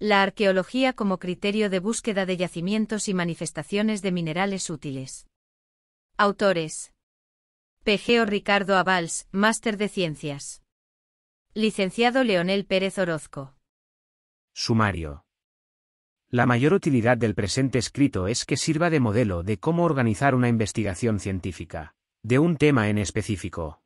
La arqueología como criterio de búsqueda de yacimientos y manifestaciones de minerales útiles. Autores. P.G.O Ricardo Avals, Máster de Ciencias. Licenciado Leonel Pérez Orozco. Sumario. La mayor utilidad del presente escrito es que sirva de modelo de cómo organizar una investigación científica, de un tema en específico.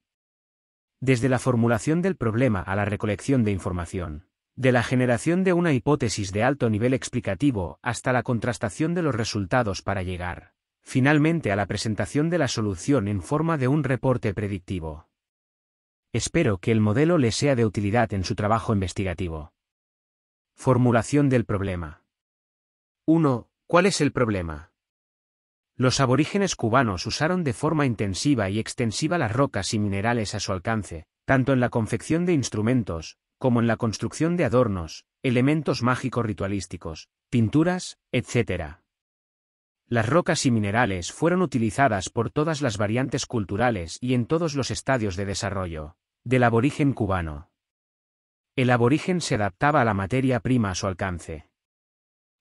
Desde la formulación del problema a la recolección de información de la generación de una hipótesis de alto nivel explicativo hasta la contrastación de los resultados para llegar, finalmente, a la presentación de la solución en forma de un reporte predictivo. Espero que el modelo le sea de utilidad en su trabajo investigativo. Formulación del problema. 1. ¿Cuál es el problema? Los aborígenes cubanos usaron de forma intensiva y extensiva las rocas y minerales a su alcance, tanto en la confección de instrumentos, como en la construcción de adornos, elementos mágicos ritualísticos pinturas, etc. Las rocas y minerales fueron utilizadas por todas las variantes culturales y en todos los estadios de desarrollo del aborigen cubano. El aborigen se adaptaba a la materia prima a su alcance.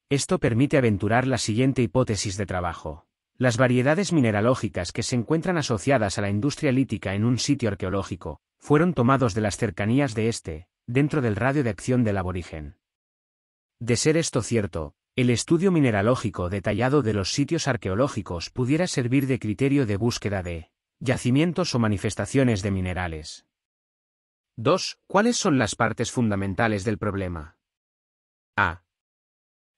Esto permite aventurar la siguiente hipótesis de trabajo. Las variedades mineralógicas que se encuentran asociadas a la industria lítica en un sitio arqueológico, fueron tomados de las cercanías de este, dentro del radio de acción del aborigen. De ser esto cierto, el estudio mineralógico detallado de los sitios arqueológicos pudiera servir de criterio de búsqueda de yacimientos o manifestaciones de minerales. 2. ¿Cuáles son las partes fundamentales del problema? A.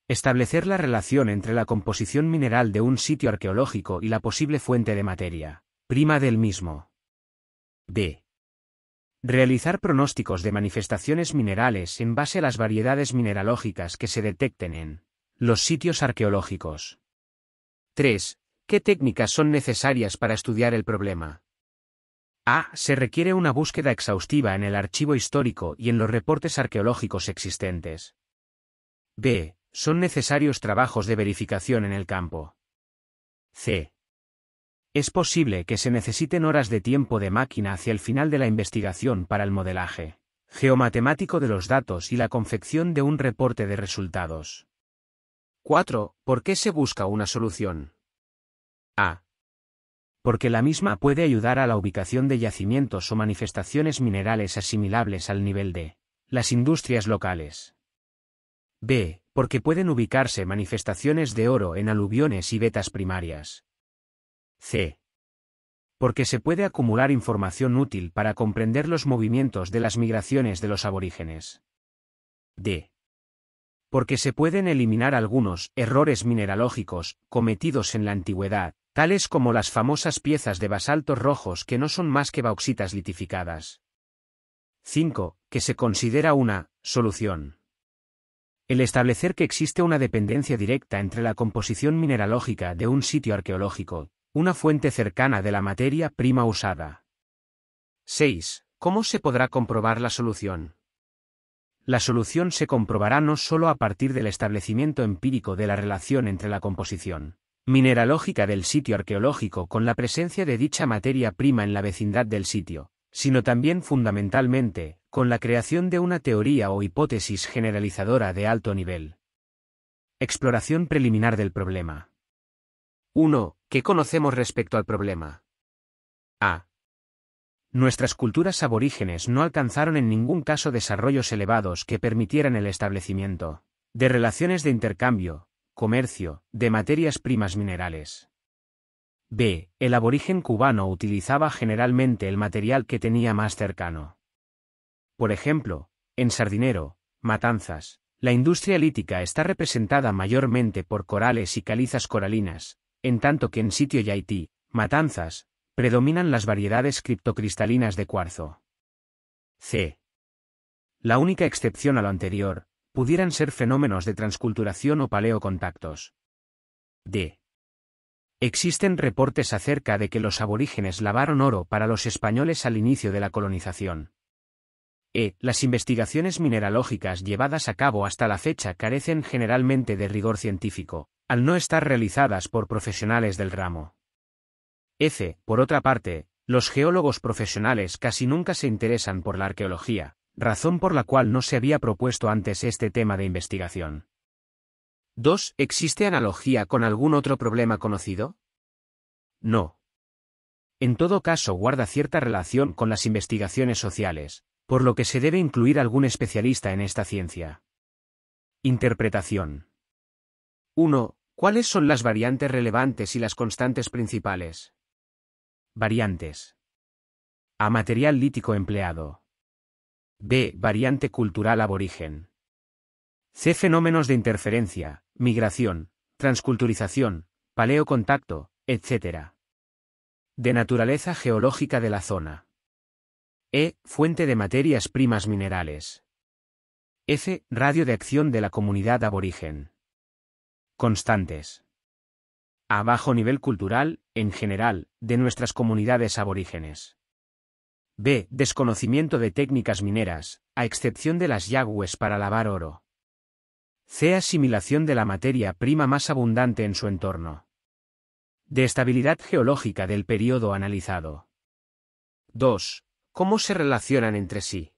Establecer la relación entre la composición mineral de un sitio arqueológico y la posible fuente de materia, prima del mismo. B. Realizar pronósticos de manifestaciones minerales en base a las variedades mineralógicas que se detecten en los sitios arqueológicos. 3. ¿Qué técnicas son necesarias para estudiar el problema? A. Se requiere una búsqueda exhaustiva en el archivo histórico y en los reportes arqueológicos existentes. B. Son necesarios trabajos de verificación en el campo. C. Es posible que se necesiten horas de tiempo de máquina hacia el final de la investigación para el modelaje geomatemático de los datos y la confección de un reporte de resultados. 4. ¿Por qué se busca una solución? A. Porque la misma puede ayudar a la ubicación de yacimientos o manifestaciones minerales asimilables al nivel de las industrias locales. B. Porque pueden ubicarse manifestaciones de oro en aluviones y vetas primarias, C. Porque se puede acumular información útil para comprender los movimientos de las migraciones de los aborígenes. D. Porque se pueden eliminar algunos errores mineralógicos cometidos en la antigüedad, tales como las famosas piezas de basaltos rojos que no son más que bauxitas litificadas. 5. Que se considera una solución. El establecer que existe una dependencia directa entre la composición mineralógica de un sitio arqueológico, una fuente cercana de la materia prima usada. 6. ¿Cómo se podrá comprobar la solución? La solución se comprobará no sólo a partir del establecimiento empírico de la relación entre la composición mineralógica del sitio arqueológico con la presencia de dicha materia prima en la vecindad del sitio, sino también fundamentalmente, con la creación de una teoría o hipótesis generalizadora de alto nivel. Exploración preliminar del problema. 1. ¿Qué conocemos respecto al problema? A. Nuestras culturas aborígenes no alcanzaron en ningún caso desarrollos elevados que permitieran el establecimiento de relaciones de intercambio, comercio, de materias primas minerales. B. El aborigen cubano utilizaba generalmente el material que tenía más cercano. Por ejemplo, en Sardinero, Matanzas, la industria lítica está representada mayormente por corales y calizas coralinas, en tanto que en sitio Yaití, Matanzas, predominan las variedades criptocristalinas de cuarzo. C. La única excepción a lo anterior, pudieran ser fenómenos de transculturación o paleocontactos. D. Existen reportes acerca de que los aborígenes lavaron oro para los españoles al inicio de la colonización. E. Las investigaciones mineralógicas llevadas a cabo hasta la fecha carecen generalmente de rigor científico, al no estar realizadas por profesionales del ramo. F. Por otra parte, los geólogos profesionales casi nunca se interesan por la arqueología, razón por la cual no se había propuesto antes este tema de investigación. 2. ¿Existe analogía con algún otro problema conocido? No. En todo caso guarda cierta relación con las investigaciones sociales, por lo que se debe incluir algún especialista en esta ciencia. Interpretación. 1. ¿Cuáles son las variantes relevantes y las constantes principales? Variantes. A. Material lítico empleado. B. Variante cultural aborigen. C. Fenómenos de interferencia, migración, transculturización, paleocontacto, etc. De naturaleza geológica de la zona. E. Fuente de materias primas minerales. F. Radio de acción de la comunidad aborigen constantes. A bajo nivel cultural, en general, de nuestras comunidades aborígenes. B. Desconocimiento de técnicas mineras, a excepción de las yagües para lavar oro. C. Asimilación de la materia prima más abundante en su entorno. De estabilidad geológica del periodo analizado. 2. ¿Cómo se relacionan entre sí?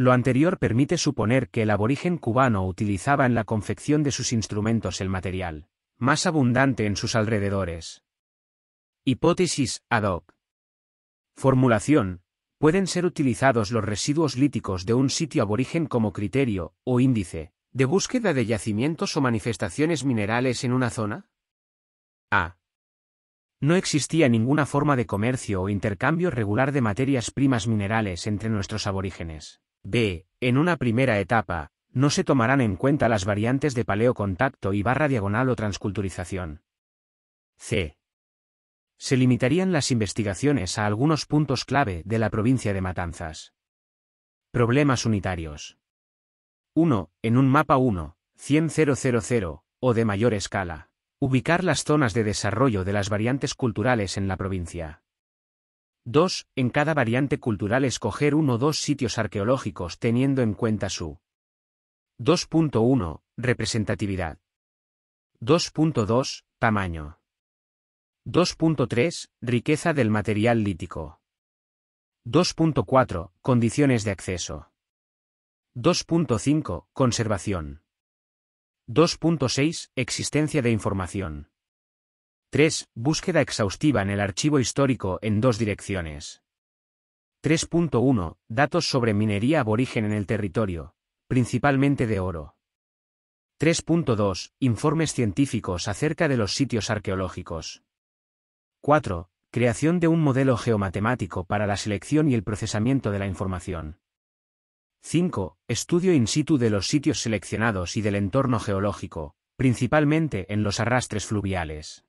Lo anterior permite suponer que el aborigen cubano utilizaba en la confección de sus instrumentos el material más abundante en sus alrededores. Hipótesis ad hoc. Formulación. Pueden ser utilizados los residuos líticos de un sitio aborigen como criterio o índice de búsqueda de yacimientos o manifestaciones minerales en una zona? A. No existía ninguna forma de comercio o intercambio regular de materias primas minerales entre nuestros aborígenes. B. En una primera etapa, no se tomarán en cuenta las variantes de paleocontacto y barra diagonal o transculturización. C. Se limitarían las investigaciones a algunos puntos clave de la provincia de Matanzas. Problemas unitarios. 1. En un mapa 1, o de mayor escala. Ubicar las zonas de desarrollo de las variantes culturales en la provincia. 2. En cada variante cultural escoger uno o dos sitios arqueológicos teniendo en cuenta su 2.1. Representatividad. 2.2. Tamaño. 2.3. Riqueza del material lítico. 2.4. Condiciones de acceso. 2.5. Conservación. 2.6. Existencia de información. 3. Búsqueda exhaustiva en el archivo histórico en dos direcciones. 3.1. Datos sobre minería aborigen en el territorio, principalmente de oro. 3.2. Informes científicos acerca de los sitios arqueológicos. 4. Creación de un modelo geomatemático para la selección y el procesamiento de la información. 5. Estudio in situ de los sitios seleccionados y del entorno geológico, principalmente en los arrastres fluviales.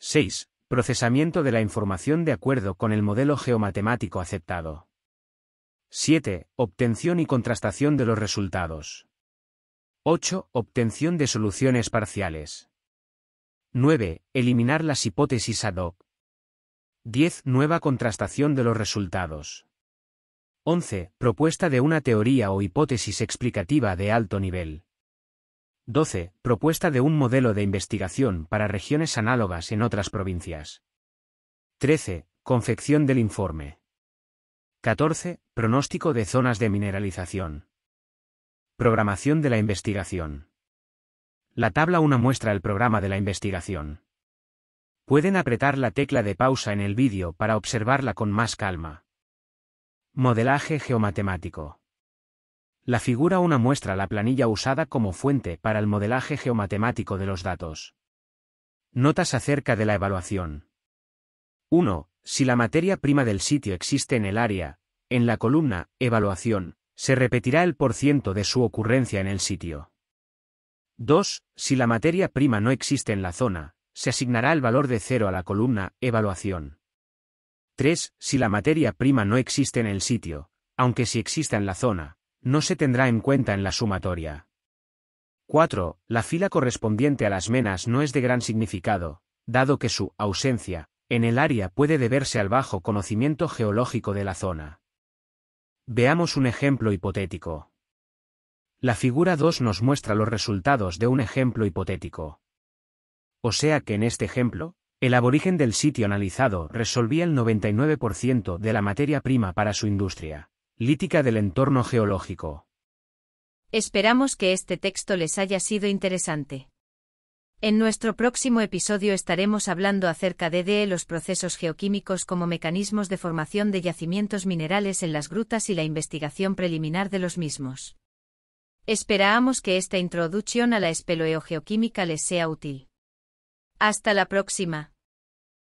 6. Procesamiento de la información de acuerdo con el modelo geomatemático aceptado. 7. Obtención y contrastación de los resultados. 8. Obtención de soluciones parciales. 9. Eliminar las hipótesis ad hoc. 10. Nueva contrastación de los resultados. 11. Propuesta de una teoría o hipótesis explicativa de alto nivel. 12. Propuesta de un modelo de investigación para regiones análogas en otras provincias. 13. Confección del informe. 14. Pronóstico de zonas de mineralización. Programación de la investigación. La tabla 1 muestra el programa de la investigación. Pueden apretar la tecla de pausa en el vídeo para observarla con más calma. Modelaje geomatemático. La figura 1 muestra la planilla usada como fuente para el modelaje geomatemático de los datos. Notas acerca de la evaluación. 1. Si la materia prima del sitio existe en el área, en la columna Evaluación, se repetirá el por ciento de su ocurrencia en el sitio. 2. Si la materia prima no existe en la zona, se asignará el valor de 0 a la columna Evaluación. 3. Si la materia prima no existe en el sitio, aunque si exista en la zona, no se tendrá en cuenta en la sumatoria. 4. La fila correspondiente a las menas no es de gran significado, dado que su ausencia en el área puede deberse al bajo conocimiento geológico de la zona. Veamos un ejemplo hipotético. La figura 2 nos muestra los resultados de un ejemplo hipotético. O sea que en este ejemplo, el aborigen del sitio analizado resolvía el 99% de la materia prima para su industria lítica del entorno geológico. Esperamos que este texto les haya sido interesante. En nuestro próximo episodio estaremos hablando acerca de, e los procesos geoquímicos como mecanismos de formación de yacimientos minerales en las grutas y la investigación preliminar de los mismos. Esperamos que esta introducción a la espeleogeoquímica les sea útil. Hasta la próxima.